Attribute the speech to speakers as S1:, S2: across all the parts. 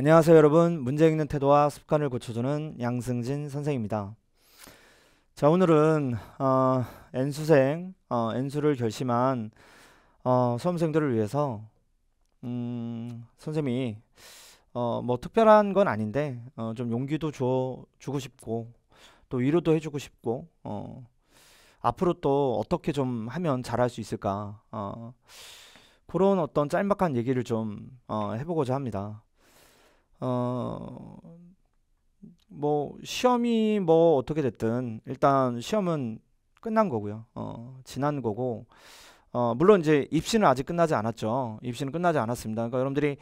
S1: 안녕하세요 여러분 문제 읽는 태도와 습관을 고쳐주는 양승진 선생입니다 자 오늘은 어, N수생 어, N수를 결심한 어, 수험생들을 위해서 음, 선생님이 어, 뭐 특별한 건 아닌데 어, 좀 용기도 줘, 주고 싶고 또 위로도 해주고 싶고 어, 앞으로 또 어떻게 좀 하면 잘할 수 있을까 어, 그런 어떤 짤막한 얘기를 좀 어, 해보고자 합니다 어, 뭐 시험이 뭐 어떻게 됐든 일단 시험은 끝난 거고요. 어, 지난 거고. 어, 물론 이제 입시는 아직 끝나지 않았죠. 입시는 끝나지 않았습니다. 그러니까 여러분들이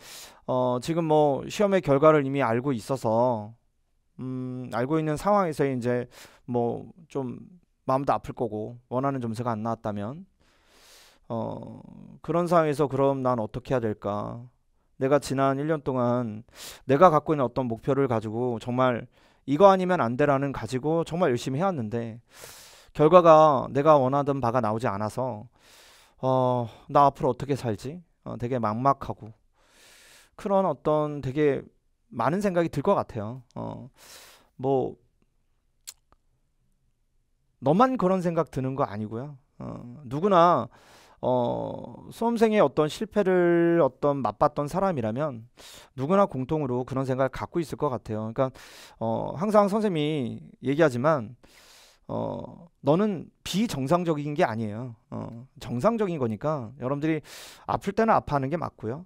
S1: 어, 지금 뭐 시험의 결과를 이미 알고 있어서 음, 알고 있는 상황에서 이제 뭐 좀 마음도 아플 거고 원하는 점수가 안 나왔다면 어, 그런 상황에서 그럼 난 어떻게 해야 될까? 내가 지난 1년 동안 내가 갖고 있는 어떤 목표를 가지고 정말 이거 아니면 안 되라는 가지고 정말 열심히 해왔는데 결과가 내가 원하던 바가 나오지 않아서 어, 나 앞으로 어떻게 살지? 어, 되게 막막하고 그런 어떤 되게 많은 생각이 들 것 같아요. 어, 뭐 너만 그런 생각 드는 거 아니고요. 어, 누구나 어, 수험생의 어떤 실패를 어떤 맛봤던 사람이라면 누구나 공통으로 그런 생각을 갖고 있을 것 같아요. 그러니까 어, 항상 선생님이 얘기하지만 어, 너는 비정상적인 게 아니에요. 어, 정상적인 거니까 여러분들이 아플 때는 아파하는 게 맞고요.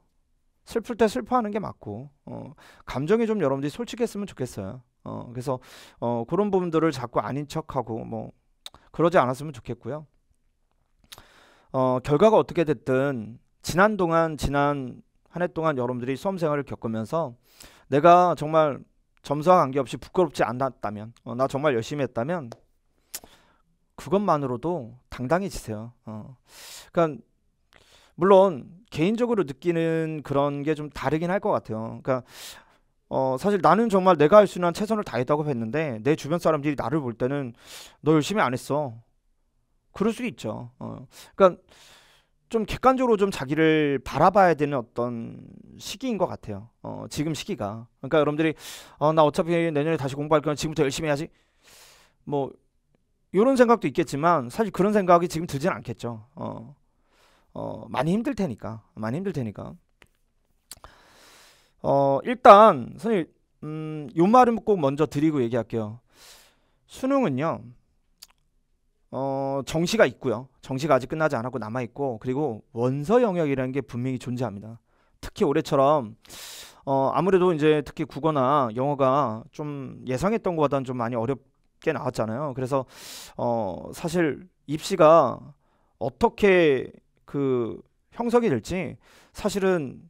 S1: 슬플 때 슬퍼하는 게 맞고 어, 감정이 좀 여러분들이 솔직했으면 좋겠어요. 어, 그래서 어, 그런 부분들을 자꾸 아닌 척하고 뭐 그러지 않았으면 좋겠고요. 어, 결과가 어떻게 됐든 지난 동안 지난 한 해 동안 여러분들이 수험 생활을 겪으면서 내가 정말 점수와 관계없이 부끄럽지 않았다면 어, 나 정말 열심히 했다면 그것만으로도 당당해지세요. 어. 그러니까 물론 개인적으로 느끼는 그런 게 좀 다르긴 할 것 같아요. 그러니까 어, 사실 나는 정말 내가 할 수 있는 최선을 다했다고 했는데 내 주변 사람들이 나를 볼 때는 너 열심히 안 했어. 그럴 수 있죠. 어. 그러니까 좀 객관적으로 좀 자기를 바라봐야 되는 어떤 시기인 것 같아요. 어, 지금 시기가. 그러니까 여러분들이 어, 나 어차피 내년에 다시 공부할 거면 지금부터 열심히 해야지. 뭐 이런 생각도 있겠지만 사실 그런 생각이 지금 들진 않겠죠. 어, 어 많이 힘들 테니까 많이 힘들 테니까. 어 일단 선생님 음, 요 말은 꼭 먼저 드리고 얘기할게요. 수능은요. 어, 정시가 있고요. 정시가 아직 끝나지 않았고 남아 있고 그리고 원서 영역이라는 게 분명히 존재합니다. 특히 올해처럼 어, 아무래도 이제 특히 국어나 영어가 좀 예상했던 것보다는 좀 많이 어렵게 나왔잖아요. 그래서 어, 사실 입시가 어떻게 그 형성이 될지 사실은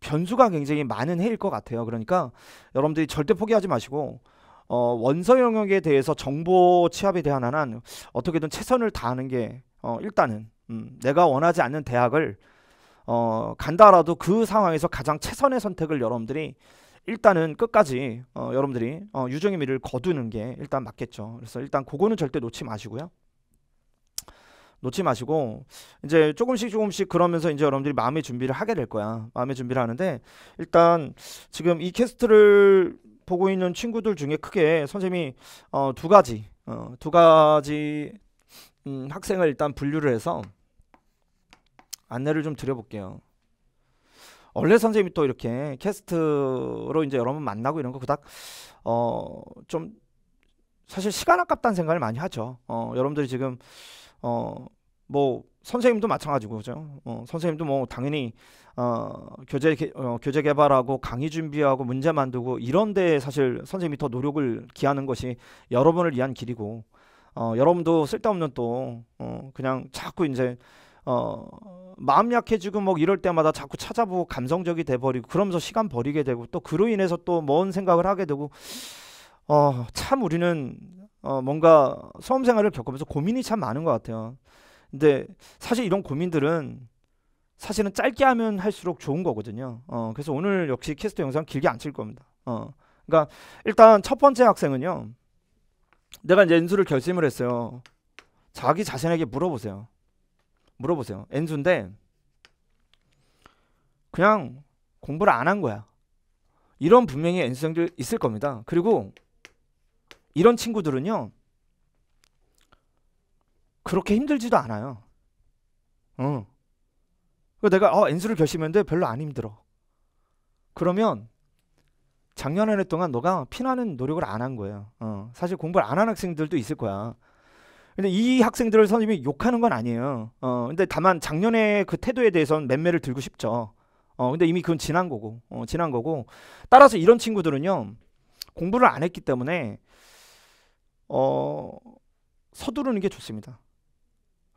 S1: 변수가 굉장히 많은 해일 것 같아요. 그러니까 여러분들이 절대 포기하지 마시고 어, 원서 영역에 대해서 정보 취합에 대한 한은 어떻게든 최선을 다하는 게 어, 일단은 음, 내가 원하지 않는 대학을 어, 간다라도 그 상황에서 가장 최선의 선택을 여러분들이 일단은 끝까지 어, 여러분들이 어, 유정의 미를 거두는 게 일단 맞겠죠. 그래서 일단 그거는 절대 놓지 마시고요. 놓지 마시고 이제 조금씩 조금씩 그러면서 이제 여러분들이 마음의 준비를 하게 될 거야. 마음의 준비를 하는데 일단 지금 이 캐스트를 보고 있는 친구들 중에 크게 선생님이 어, 두 가지 어, 두 가지 음, 학생을 일단 분류를 해서 안내를 좀 드려볼게요. 원래 선생님이 또 이렇게 캐스트로 이제 여러 번 만나고 이런 거 그닥 어 좀 사실 시간 아깝다는 생각을 많이 하죠. 어 여러분들이 지금 어뭐 선생님도 마찬가지고 그죠. 어, 선생님도 뭐 당연히 어, 교재 개, 어, 교재 개발하고 강의 준비하고 문제 만들고 이런데 사실 선생님이 더 노력을 기하는 것이 여러분을 위한 길이고 어, 여러분도 쓸데없는 또 어, 그냥 자꾸 이제 어, 마음 약해지고 뭐 이럴 때마다 자꾸 찾아보고 감성적이 돼버리고 그러면서 시간 버리게 되고 또 그로 인해서 또 먼 생각을 하게 되고 어, 참 우리는 어, 뭔가 수험생활을 겪으면서 고민이 참 많은 것 같아요. 근데 사실 이런 고민들은 사실은 짧게 하면 할수록 좋은 거거든요. 어, 그래서 오늘 역시 캐스트 영상 길게 안 칠 겁니다. 어, 그러니까 일단 첫 번째 학생은요. 내가 이제 엔수를 결심을 했어요. 자기 자신에게 물어보세요. 물어보세요. 엔수인데 그냥 공부를 안 한 거야. 이런 분명히 엔수생들 있을 겁니다. 그리고 이런 친구들은요. 그렇게 힘들지도 않아요. 어. 내가 어, 엔수를 결심했는데 별로 안 힘들어. 그러면 작년 한 해 동안 너가 피나는 노력을 안 한 거예요. 어. 사실 공부를 안 한 학생들도 있을 거야. 근데 이 학생들을 선생님이 욕하는 건 아니에요. 어, 근데 다만 작년에 그 태도에 대해서는 맴매를 들고 싶죠. 어, 근데 이미 그건 지난 거고, 어, 지난 거고. 따라서 이런 친구들은요, 공부를 안 했기 때문에, 어, 서두르는 게 좋습니다.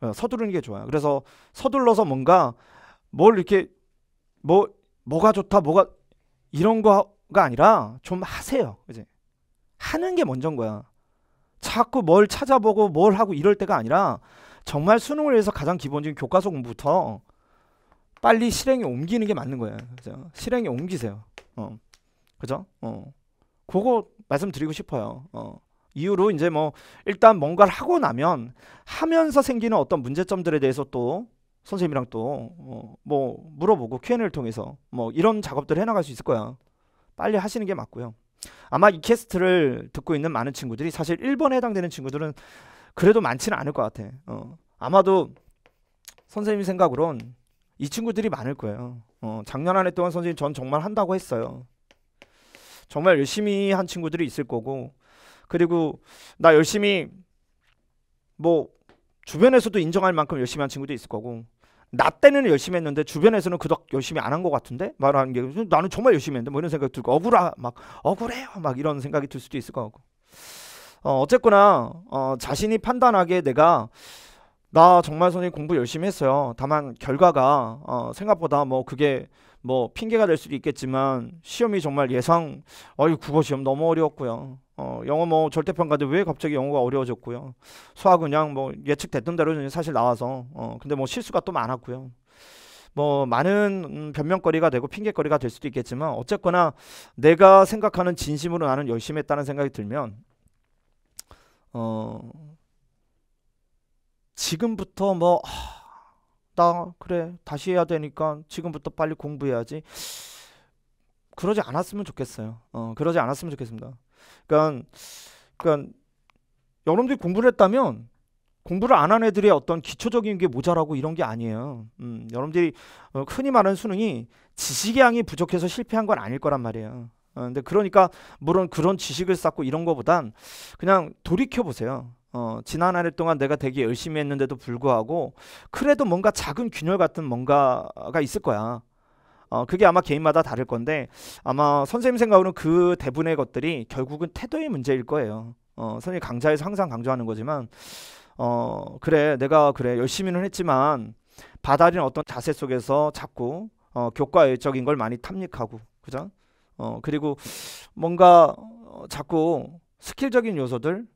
S1: 어, 서두르는 게 좋아요. 그래서 서둘러서 뭔가 뭘 이렇게 뭐 뭐가 좋다 뭐가 이런 거가 아니라 좀 하세요. 이제 하는 게 먼저인 거야. 자꾸 뭘 찾아보고 뭘 하고 이럴 때가 아니라 정말 수능을 위해서 가장 기본적인 교과서 공부부터 빨리 실행에 옮기는 게 맞는 거예요. 그죠? 실행에 옮기세요. 어. 그죠? 어. 그거 말씀드리고 싶어요. 어. 이유로 이제 뭐 일단 뭔가를 하고 나면 하면서 생기는 어떤 문제점들에 대해서 또 선생님이랑 또뭐 어, 물어보고 Q&A를 통해서 뭐 이런 작업들을 해나갈 수 있을 거야. 빨리 하시는 게 맞고요. 아마 이 캐스트를 듣고 있는 많은 친구들이 사실 1번에 해당되는 친구들은 그래도 많지는 않을 것 같아. 어. 아마도 선생님 생각으론 이 친구들이 많을 거예요. 어, 작년 한 해 동안 선생님 전 정말 한다고 했어요. 정말 열심히 한 친구들이 있을 거고 그리고 나 열심히 뭐 주변에서도 인정할 만큼 열심히 한 친구도 있을 거고 나 때는 열심히 했는데 주변에서는 그닥 열심히 안 한 것 같은데 말하는 게 나는 정말 열심히 했는데 뭐 이런 생각이 들고 억울하 막 억울해요 막 이런 생각이 들 수도 있을 거 같고 어, 어쨌거나 어, 자신이 판단하기에 내가 나 정말 선생님 공부 열심히 했어요. 다만 결과가 어, 생각보다 뭐 그게 뭐 핑계가 될 수도 있겠지만 시험이 정말 예상 어이 국어 시험 너무 어려웠고요. 어, 영어 뭐 절대평가인데 왜 갑자기 영어가 어려워졌고요. 수학 그냥 뭐 예측됐던 대로 사실 나와서 어, 근데 뭐 실수가 또 많았고요. 뭐 많은 음, 변명거리가 되고 핑계거리가 될 수도 있겠지만 어쨌거나 내가 생각하는 진심으로 나는 열심히 했다는 생각이 들면 어 지금부터 뭐, 나 그래 다시 해야 되니까 지금부터 빨리 공부해야지. 그러지 않았으면 좋겠어요. 어, 그러지 않았으면 좋겠습니다. 그러니까, 그러니까 여러분들이 공부를 했다면 공부를 안 한 애들의 어떤 기초적인 게 모자라고 이런 게 아니에요. 음, 여러분들이 어, 흔히 말하는 수능이 지식 양이 부족해서 실패한 건 아닐 거란 말이에요. 어, 근데 그러니까 물론 그런 지식을 쌓고 이런 거보단 그냥 돌이켜 보세요. 어, 지난 한 해 동안 내가 되게 열심히 했는데도 불구하고 그래도 뭔가 작은 균열 같은 뭔가가 있을 거야. 어, 그게 아마 개인마다 다를 건데 아마 선생님 생각으로는 그 대부분의 것들이 결국은 태도의 문제일 거예요. 어, 선생님 강좌에서 항상 강조하는 거지만 어, 그래 내가 그래 열심히는 했지만 바다리는 어떤 자세 속에서 자꾸 어, 교과외적인 걸 많이 탐닉하고 그죠? 어, 그리고 뭔가 어, 자꾸 스킬적인 요소들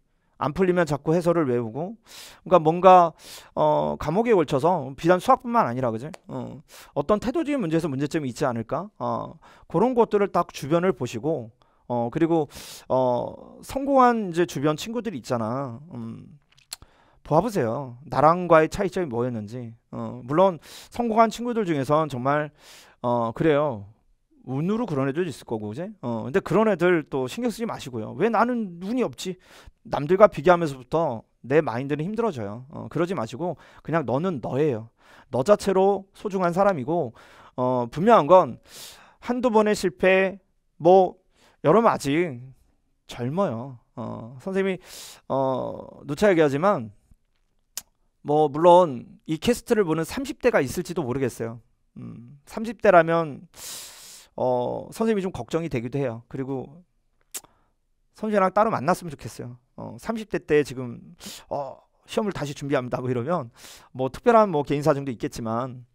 S1: 안 풀리면 자꾸 해설을 외우고 그러니까 뭔가 어 감옥에 걸쳐서 비단 수학뿐만 아니라 그지 어, 어떤 태도적인 문제에서 문제점이 있지 않을까 어, 그런 것들을 딱 주변을 보시고 어 그리고 어 성공한 이제 주변 친구들이 있잖아 음, 봐보세요 나랑과의 차이점이 뭐였는지 어 물론 성공한 친구들 중에선 정말 어 그래요 운으로 그런 애들도 있을 거고 그제 어 근데 그런 애들 또 신경 쓰지 마시고요 왜 나는 운이 없지 남들과 비교하면서부터 내 마인드는 힘들어져요 어 그러지 마시고 그냥 너는 너예요 너 자체로 소중한 사람이고 어 분명한 건 한두 번의 실패 뭐 여러분 아직 젊어요 어 선생님이 어 누차 얘기하지만 뭐 물론 이 캐스트를 보는 30대가 있을지도 모르겠어요 음 30대라면 어, 선생님이 좀 걱정이 되기도 해요. 그리고 선생님랑 따로 만났으면 좋겠어요. 어, 30대 때 지금 어, 시험을 다시 준비합니다. 뭐 이러면 뭐 특별한 뭐 개인 사정도 있겠지만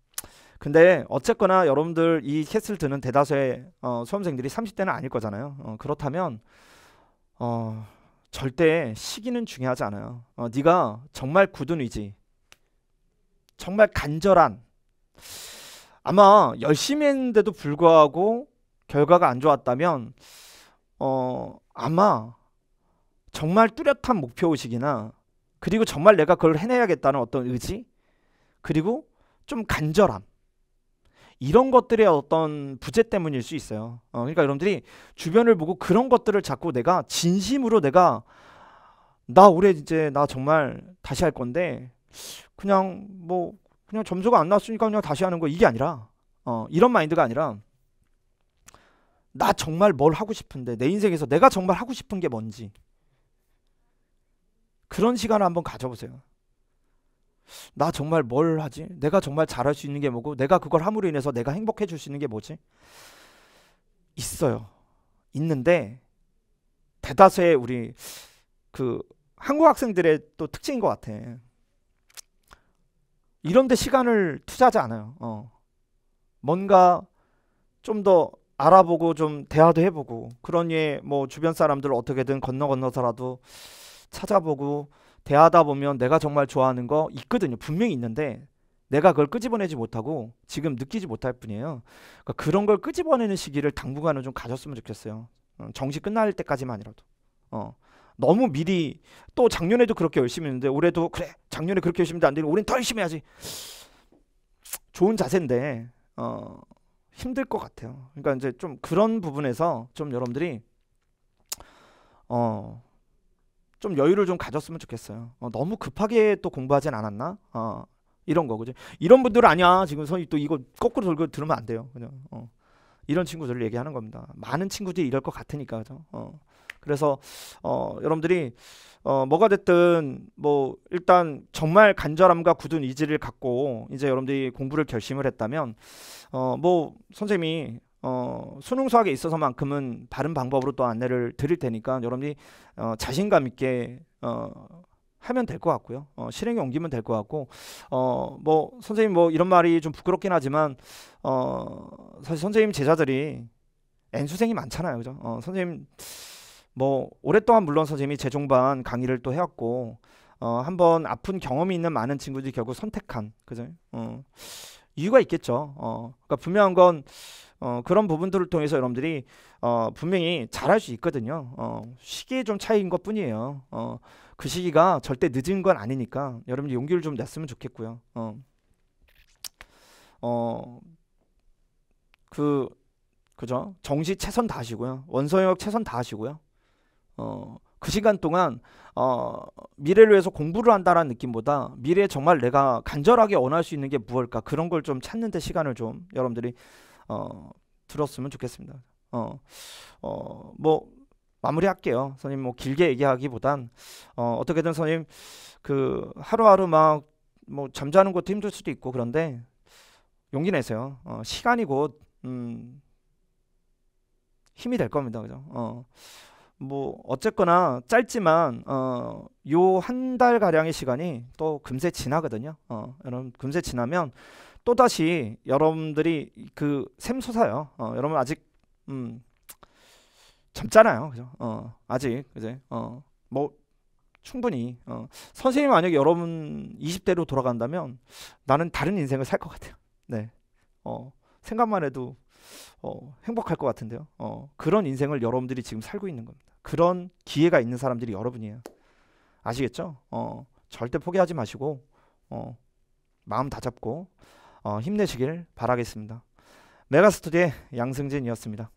S1: 근데 어쨌거나 여러분들 이캐스 드는 대다수의 어, 수험생들이 30대는 아닐 거잖아요. 어, 그렇다면 어, 절대 시기는 중요하지 않아요. 어, 네가 정말 굳은 의지, 정말 간절한 아마 열심히 했는데도 불구하고 결과가 안 좋았다면 어 아마 정말 뚜렷한 목표의식이나 그리고 정말 내가 그걸 해내야겠다는 어떤 의지 그리고 좀 간절함 이런 것들의 어떤 부재 때문일 수 있어요. 어, 그러니까 여러분들이 주변을 보고 그런 것들을 자꾸 내가 진심으로 내가 나 올해 이제 나 정말 다시 할 건데 그냥 뭐 그냥 점수가 안 나왔으니까 그냥 다시 하는 거 이게 아니라 어, 이런 마인드가 아니라 나 정말 뭘 하고 싶은데 내 인생에서 내가 정말 하고 싶은 게 뭔지 그런 시간을 한번 가져보세요. 나 정말 뭘 하지? 내가 정말 잘할 수 있는 게 뭐고 내가 그걸 함으로 인해서 내가 행복해 줄 수 있는 게 뭐지? 있어요. 있는데 대다수의 우리 그 한국 학생들의 또 특징인 것 같아. 이런데 시간을 투자하지 않아요. 어. 뭔가 좀 더 알아보고 좀 대화도 해보고 그런 예, 뭐 주변 사람들 어떻게든 건너 건너서라도 찾아보고 대하다 보면 내가 정말 좋아하는 거 있거든요. 분명히 있는데 내가 그걸 끄집어내지 못하고 지금 느끼지 못할 뿐이에요. 그러니까 그런 걸 끄집어내는 시기를 당분간은 좀 가졌으면 좋겠어요. 어, 정시 끝날 때까지만이라도. 어. 너무 미리 또 작년에도 그렇게 열심히 했는데 올해도 그래 작년에 그렇게 열심히 했는데 안 되니 올해는 더 열심히 해야지 좋은 자세인데 어 힘들 것 같아요 그러니까 이제 좀 그런 부분에서 좀 여러분들이 어좀 여유를 좀 가졌으면 좋겠어요 어, 너무 급하게 또 공부하진 않았나 어 이런 거 그죠 이런 분들 아니야 지금 선이 또 이거 거꾸로 돌고 들으면 안 돼요 그냥 어 이런 친구들을 얘기하는 겁니다 많은 친구들이 이럴 것 같으니까 그죠 어 그래서 어, 여러분들이 어, 뭐가 됐든 뭐 일단 정말 간절함과 굳은 의지를 갖고 이제 여러분들이 공부를 결심을 했다면 어, 뭐 선생님이 어, 수능 수학에 있어서만큼은 다른 방법으로 또 안내를 드릴 테니까 여러분이 들 어, 자신감 있게 어, 하면 될 것 같고요. 어, 실행에 옮기면 될 것 같고, 어, 뭐 선생님 뭐 이런 말이 좀 부끄럽긴 하지만 어, 사실 선생님 제자들이 N 수생이 많잖아요, 그죠? 어, 선생님 뭐 오랫동안 물론 선생님이 재종반 강의를 또 해왔고 어, 한번 아픈 경험이 있는 많은 친구들이 결국 선택한 그죠? 어, 이유가 있겠죠. 어, 그러니까 분명한 건 어, 그런 부분들을 통해서 여러분들이 어, 분명히 잘할 수 있거든요. 어, 시기에좀 차이인 것 뿐이에요. 어, 그 시기가 절대 늦은 건 아니니까 여러분들 용기를 좀 냈으면 좋겠고요. 어, 어, 그 그죠? 정시 최선 다하시고요. 원서역 최선 다하시고요. 어, 그 시간 동안 어, 미래를 위해서 공부를 한다라는 느낌보다 미래에 정말 내가 간절하게 원할 수 있는 게 무엇일까 그런 걸 좀 찾는 데 시간을 좀 여러분들이 어, 들었으면 좋겠습니다. 어, 어, 뭐 마무리할게요. 선생님 뭐 길게 얘기하기보단 어, 어떻게든 선생님 그 하루하루 막 뭐 잠자는 것도 힘들 수도 있고 그런데 용기 내세요. 어, 시간이 곧 음, 힘이 될 겁니다. 그죠? 어. 뭐 어쨌거나 짧지만 어 요 한 달 가량의 시간이 또 금세 지나거든요. 어 여러분 금세 지나면 또 다시 여러분들이 그 샘솟아요. 어 여러분 아직 음 젊잖아요. 그죠? 어 아직 이제 어뭐 충분히 어 선생님 만약에 여러분 20대로 돌아간다면 나는 다른 인생을 살 것 같아요. 네. 어 생각만 해도 어, 행복할 것 같은데요. 어, 그런 인생을 여러분들이 지금 살고 있는 겁니다. 그런 기회가 있는 사람들이 여러분이에요. 아시겠죠? 어, 절대 포기하지 마시고 어, 마음 다잡고 어, 힘내시길 바라겠습니다. 메가스토디의 양승진이었습니다.